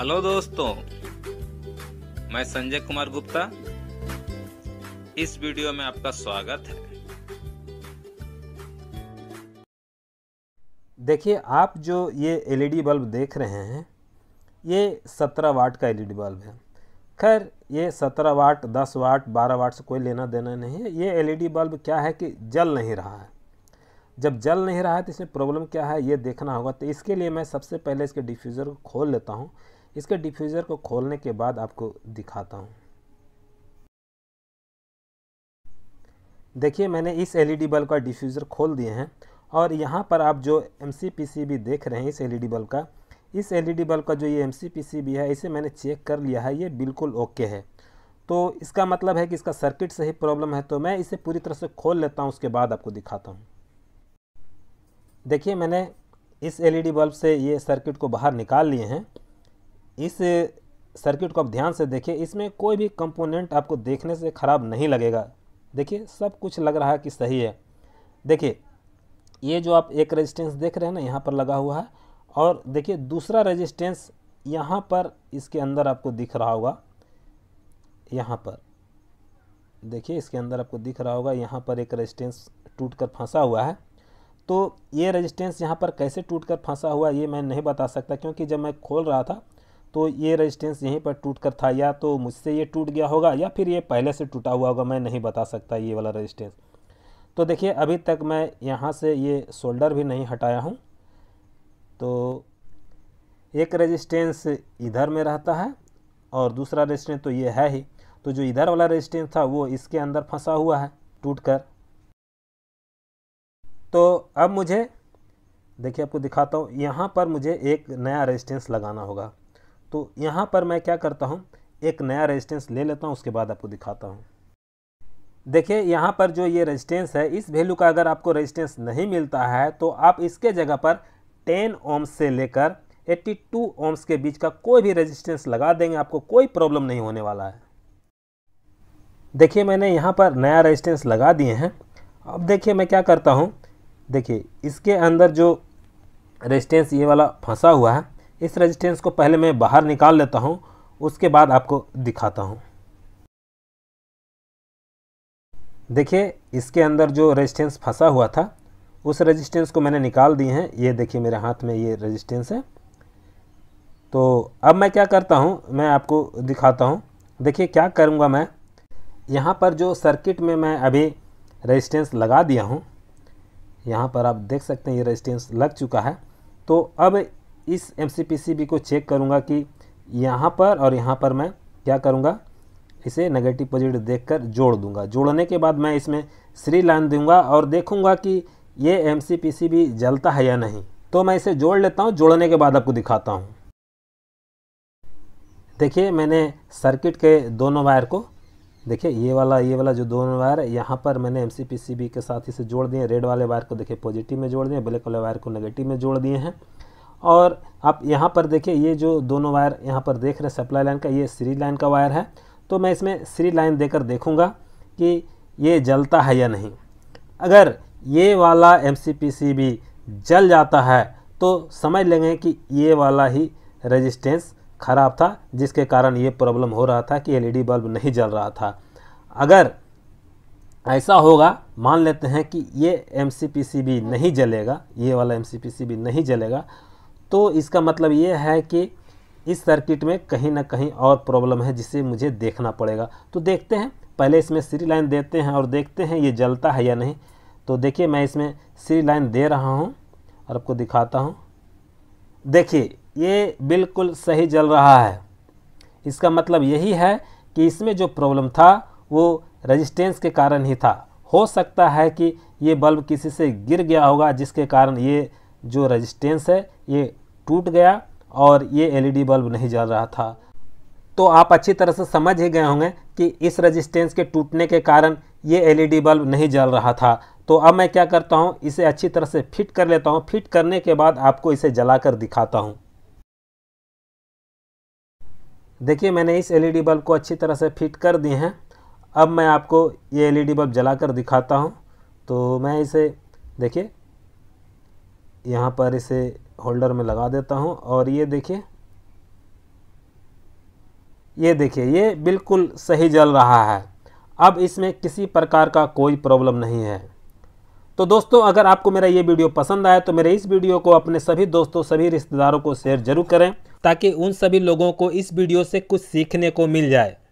hello दोस्तों मैं संजय कुमार गुप्ता इस वीडियो में आपका स्वागत है देखिए आप जो ये एलईडी बल्ब देख रहे हैं ये सत्रह वाट का एलईडी बल्ब है खैर ये सत्रह वाट दस वाट बारह वाट से कोई लेना देना नहीं है ये एलईडी बल्ब क्या है कि जल नहीं रहा है जब जल नहीं रहा है तो इसमें प्रॉब्लम क्या है ये देखना होगा तो इसके लिए मैं सबसे पहले इसके डिफ्यूज़र को खोल लेता हूँ इसके डिफ्यूज़र को खोलने के बाद आपको दिखाता हूँ देखिए मैंने इस एलईडी e बल्ब का डिफ्यूज़र खोल दिए हैं और यहाँ पर आप जो एम भी देख रहे हैं इस एलईडी e बल्ब का इस एलईडी e बल्ब का जो ये एम भी है इसे मैंने चेक कर लिया है ये बिल्कुल ओके है तो इसका मतलब है कि इसका सर्किट से ही प्रॉब्लम है तो मैं इसे पूरी तरह से खोल लेता हूँ उसके बाद आपको दिखाता हूँ देखिए मैंने इस एल बल्ब से ये सर्किट को बाहर निकाल लिए हैं इस सर्किट को आप ध्यान से देखें इसमें कोई भी कंपोनेंट आपको देखने से ख़राब नहीं लगेगा देखिए सब कुछ लग रहा है कि सही है देखिए ये जो आप एक रेजिस्टेंस देख रहे हैं ना यहाँ पर लगा हुआ है और देखिए दूसरा रेजिस्टेंस यहाँ पर इसके अंदर आपको दिख रहा होगा यहाँ पर देखिए इसके अंदर आपको दिख रहा होगा यहाँ पर एक रेजिस्टेंस टूट कर फंसा हुआ है तो ये रेजिस्टेंस यहाँ पर कैसे टूट कर फंसा हुआ ये मैं नहीं बता सकता क्योंकि जब मैं खोल रहा था तो ये रेजिस्टेंस यहीं पर टूट कर था या तो मुझसे ये टूट गया होगा या फिर ये पहले से टूटा हुआ होगा मैं नहीं बता सकता ये वाला रेजिस्टेंस तो देखिए अभी तक मैं यहाँ से ये शोल्डर भी नहीं हटाया हूँ तो एक रेजिस्टेंस इधर में रहता है और दूसरा रेजिस्टेंस तो ये है ही तो जो इधर वाला रेजिस्टेंस था वो इसके अंदर फंसा हुआ है टूट कर तो अब मुझे देखिए आपको दिखाता हूँ यहाँ पर मुझे एक नया रेजिस्टेंस लगाना होगा तो यहाँ पर मैं क्या करता हूँ एक नया रेजिस्टेंस ले लेता हूँ उसके बाद आपको दिखाता हूँ देखिए यहाँ पर जो ये रेजिस्टेंस है इस वैल्यू का अगर आपको रेजिस्टेंस नहीं मिलता है तो आप इसके जगह पर 10 ओम्स से लेकर 82 ओम्स के बीच का कोई भी रेजिस्टेंस लगा देंगे आपको कोई प्रॉब्लम नहीं होने वाला है देखिए मैंने यहाँ पर नया रेजिस्टेंस लगा दिए हैं अब देखिए मैं क्या करता हूँ देखिए इसके अंदर जो रेजिस्टेंस ये वाला फंसा हुआ है इस रेजिस्टेंस को पहले मैं बाहर निकाल लेता हूँ उसके बाद आपको दिखाता हूँ देखिए इसके अंदर जो रेजिस्टेंस फंसा हुआ था उस रेजिस्टेंस को मैंने निकाल दिए हैं ये देखिए मेरे हाथ में ये रेजिस्टेंस है तो अब मैं क्या करता हूँ मैं आपको दिखाता हूँ देखिए क्या करूँगा मैं यहाँ पर जो सर्किट में मैं अभी रेजिस्टेंस लगा दिया हूँ यहाँ पर आप देख सकते हैं ये रेजिस्टेंस लग चुका है तो अब इस एम को चेक करूँगा कि यहाँ पर और यहाँ पर मैं क्या करूँगा इसे नेगेटिव पॉजिटिव देखकर जोड़ दूंगा जोड़ने के बाद मैं इसमें श्री लाइन दूंगा और देखूंगा कि ये एम भी जलता है या नहीं तो मैं इसे जोड़ लेता हूँ जोड़ने के बाद आपको दिखाता हूँ देखिए मैंने सर्किट के दोनों वायर को देखिए ये वाला ये वाला जो दोनों वायर है यहाँ पर मैंने एम के साथ इसे जोड़ दिए रेड वाले वायर को देखिए पॉजिटिव में जोड़ दिए ब्लैक वाले वायर को नेगेटिव में जोड़ दिए हैं और आप यहाँ पर देखिए ये जो दोनों वायर यहाँ पर देख रहे हैं सप्लाई लाइन का ये सीरीज लाइन का वायर है तो मैं इसमें सीरीज लाइन देकर देखूँगा कि ये जलता है या नहीं अगर ये वाला एम भी जल जाता है तो समझ लेंगे कि ये वाला ही रेजिस्टेंस खराब था जिसके कारण ये प्रॉब्लम हो रहा था कि एलईडी बल्ब e नहीं जल रहा था अगर ऐसा होगा मान लेते हैं कि ये एम भी नहीं जलेगा ये वाला एम भी नहीं जलेगा तो इसका मतलब ये है कि इस सर्किट में कहीं ना कहीं और प्रॉब्लम है जिसे मुझे देखना पड़ेगा तो देखते हैं पहले इसमें सीरी लाइन देते हैं और देखते हैं ये जलता है या नहीं तो देखिए मैं इसमें सीरी लाइन दे रहा हूँ और आपको दिखाता हूँ देखिए ये बिल्कुल सही जल रहा है इसका मतलब यही है कि इसमें जो प्रॉब्लम था वो रेजिस्टेंस के कारण ही था हो सकता है कि ये बल्ब किसी से गिर गया होगा जिसके कारण ये जो रेजिस्टेंस है ये टूट गया और ये एलईडी बल्ब e नहीं जल रहा था तो आप अच्छी तरह से समझ ही गए होंगे कि इस रेजिस्टेंस के टूटने के कारण ये एलईडी बल्ब e नहीं जल रहा था तो अब मैं क्या करता हूँ इसे अच्छी तरह से फिट कर लेता हूँ फिट करने के बाद आपको इसे जला कर दिखाता हूँ देखिए मैंने इस एलईडी बल्ब e को अच्छी तरह से फिट कर दिए हैं अब मैं आपको ये एलईडी बल्ब जला कर दिखाता हूँ तो मैं इसे देखिए यहाँ पर इसे होल्डर में लगा देता हूँ और ये देखिए ये देखिए ये बिल्कुल सही जल रहा है अब इसमें किसी प्रकार का कोई प्रॉब्लम नहीं है तो दोस्तों अगर आपको मेरा ये वीडियो पसंद आया तो मेरे इस वीडियो को अपने सभी दोस्तों सभी रिश्तेदारों को शेयर जरूर करें ताकि उन सभी लोगों को इस वीडियो से कुछ सीखने को मिल जाए